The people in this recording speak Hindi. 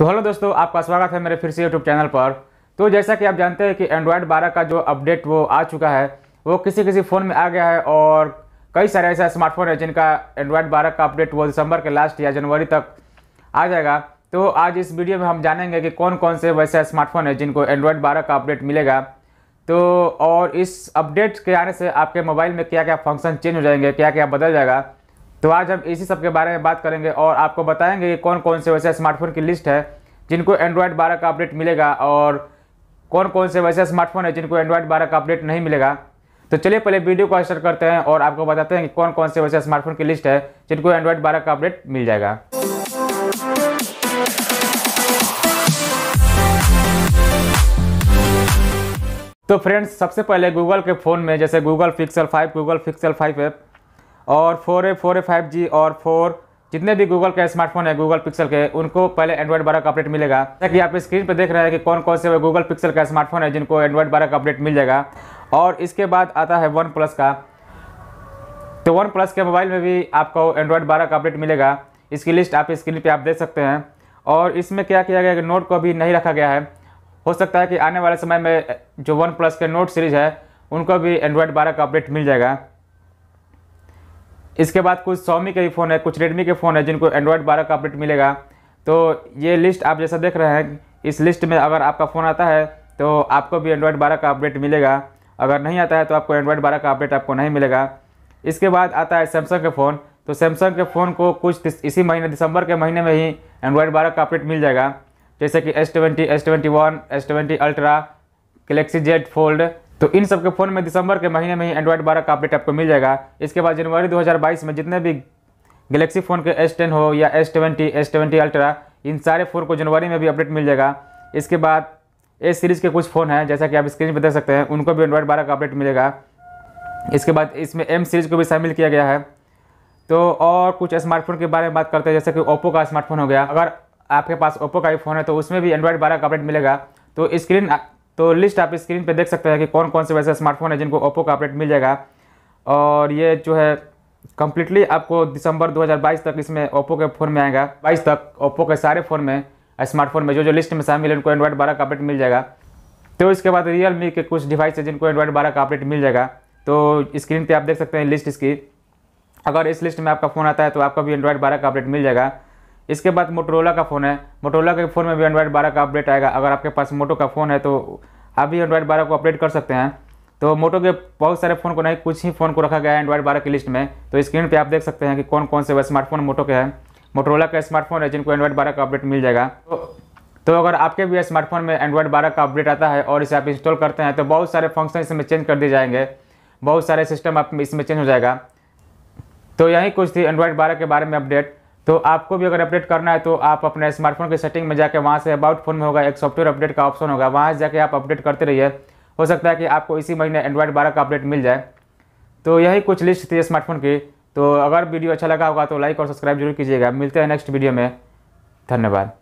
तो हेलो दोस्तों आपका स्वागत है मेरे फिर से यूट्यूब चैनल पर तो जैसा कि आप जानते हैं कि एंड्रॉयड 12 का जो अपडेट वो आ चुका है वो किसी किसी फ़ोन में आ गया है और कई सारे ऐसे स्मार्टफोन है जिनका एंड्रॉयड 12 का अपडेट वो दिसंबर के लास्ट या जनवरी तक आ जाएगा तो आज इस वीडियो में हम जानेंगे कि कौन कौन से वैसे स्मार्टफोन है जिनको एंड्रॉयड बारह का अपडेट मिलेगा तो और इस अपडेट के आने से आपके मोबाइल में क्या क्या फंक्शन चेंज हो जाएंगे क्या क्या बदल जाएगा तो आज हम इसी सब के बारे में बात करेंगे और आपको बताएंगे कि कौन कौन से वैसे स्मार्टफोन की लिस्ट है जिनको एंड्रॉयड बारह का अपडेट मिलेगा और कौन कौन से वैसे स्मार्टफोन है जिनको एंड्रॉयड बारह का अपडेट नहीं मिलेगा तो चलिए पहले वीडियो को स्टार्ट करते हैं और आपको बताते हैं कि कौन कौन से वैसे स्मार्टफोन की लिस्ट है जिनको एंड्रॉयड बारह का अपडेट मिल जाएगा तो फ्रेंड्स सबसे पहले गूगल के फ़ोन में जैसे Google Pixel 5 Google Pixel 5 A और four A four A five G और फोर जितने भी गूगल के स्मार्टफोन है गूगल पिक्सल के उनको पहले एंड्रॉइड बारह का अपडेट मिलेगा जैसे कि आप स्क्रीन पर देख रहे हैं कि कौन कौन से गूगल पिक्सल का स्मार्टफोन है जिनको एंड्रॉइड बारह का अपडेट मिल जाएगा और इसके बाद आता है वन प्लस का तो वन प्लस के मोबाइल में भी आपको एंड्रॉयड बारह का अपडेट मिलेगा इसकी लिस्ट आप स्क्रीन पर आप देख सकते हैं और इसमें क्या किया गया कि नोट को अभी नहीं रखा गया है हो सकता है कि आने वाले समय में जो वन प्लस के नोट सीरीज़ है उनको भी एंड्रॉयड बारह का अपडेट मिल जाएगा इसके बाद कुछ सोमी के भी फ़ोन है कुछ रेडमी के फ़ोन है जिनको एंड्रॉयड बारह का अपडेट मिलेगा तो ये लिस्ट आप जैसा देख रहे हैं इस लिस्ट में अगर आपका फ़ोन आता है तो आपको भी एंड्रॉयड बारह का अपडेट मिलेगा अगर नहीं आता है तो आपको एंड्रॉयड बारह का अपडेट आपको नहीं मिलेगा इसके बाद आता है सैमसंग के फ़ोन तो सैमसंग के फ़ोन को कुछ इसी महीने दिसंबर के महीने में ही एंड्रॉयड बारह का अपडेट मिल जाएगा जैसे कि S twenty S twenty one S twenty Ultra Galaxy Z Fold तो इन सबके फ़ोन में दिसंबर के महीने में ही एंड्रॉयड 12 का अपडेट आपको मिल जाएगा इसके बाद जनवरी 2022 में जितने भी गलेक्सी फ़ोन के S10 हो या S20, S20 अल्ट्रा इन सारे फ़ोन को जनवरी में भी अपडेट मिल जाएगा इसके बाद एस सीरीज़ के कुछ फ़ोन हैं जैसा कि आप स्क्रीन पर देख सकते हैं उनको भी एंड्रॉयड बारह का अपडेट मिलेगा इसके बाद इसमें एम सीरीज़ को भी शामिल किया गया है तो और कुछ स्मार्टफोन के बारे में बात करते हैं जैसे कि ओप्पो का स्मार्टफोन हो गया अगर आपके पास ओप्पो का ही फ़ोन है तो उसमें भी एंड्रॉयड बारह का अपडेट मिलेगा तो स्क्रीन तो लिस्ट आप स्क्रीन पे देख सकते हैं कि कौन कौन से वैसे स्मार्टफोन है जिनको ओप्पो का अपडेट मिल जाएगा और ये जो है कम्प्लीटली आपको दिसंबर 2022 तक इसमें ओप्पो के फ़ोन में आएगा 22 तक ओप्पो के सारे फ़ोन में स्मार्टफोन में जो जो लिस्ट में शामिल है उनको एंड्रॉइड बारह का अपडेट मिल जाएगा तो इसके बाद रियल के कुछ डिवाइस है जिनको एंड्रॉइड बारह का अपडेट मिल जाएगा तो स्क्रीन पर आप देख सकते हैं लिस्ट इसकी अगर इस लिस्ट में आपका फ़ोन आता है तो आपका भी एंड्रॉइड बारह का अपडेट मिल जाएगा इसके बाद मोटरोला का फ़ोन है मोटरोला के फ़ोन में भी एंड्रॉयड बारह का अपडेट आएगा अगर आपके पास मोटो का फ़ोन है तो आप भी एंड्रॉयड बारह को अपडेट कर सकते हैं तो मोटो के बहुत सारे फ़ोन को नहीं कुछ ही फ़ोन को रखा गया है एंड्रॉयड बारह की लिस्ट में तो स्क्रीन पर आप देख सकते हैं कि कौन कौन से स्मार्टफोन मोटो के हैं मोटरोला का स्मार्टफोन है जिनको एंड्रॉयड बारह का अपडेट मिल जाएगा तो तो अगर आपके भी स्मार्टफोन में एंड्रॉयड बारह का अपडेट आता है और इसे आप इंस्टॉल करते हैं तो बहुत सारे फंक्शन इसमें चेंज कर दिए जाएंगे बहुत सारे सिस्टम आप इसमें चेंज हो जाएगा तो यही कुछ थी एंड्रॉयड बारह के बारे में अपडेट तो आपको भी अगर अपडेट करना है तो आप अपने स्मार्टफोन की सेटिंग में जाकर वहाँ से अबाउट फोन में होगा एक सॉफ्टवेयर अपडेट का ऑप्शन होगा वहाँ से जाके आप अपडेट करते रहिए हो सकता है कि आपको इसी महीने एंड्रॉयड बारह का अपडेट मिल जाए तो यही कुछ लिस्ट थी स्मार्टफोन की तो अगर वीडियो अच्छा लगा होगा तो लाइक और सब्सक्राइब जरूर कीजिएगा मिलते हैं नेक्स्ट वीडियो में धन्यवाद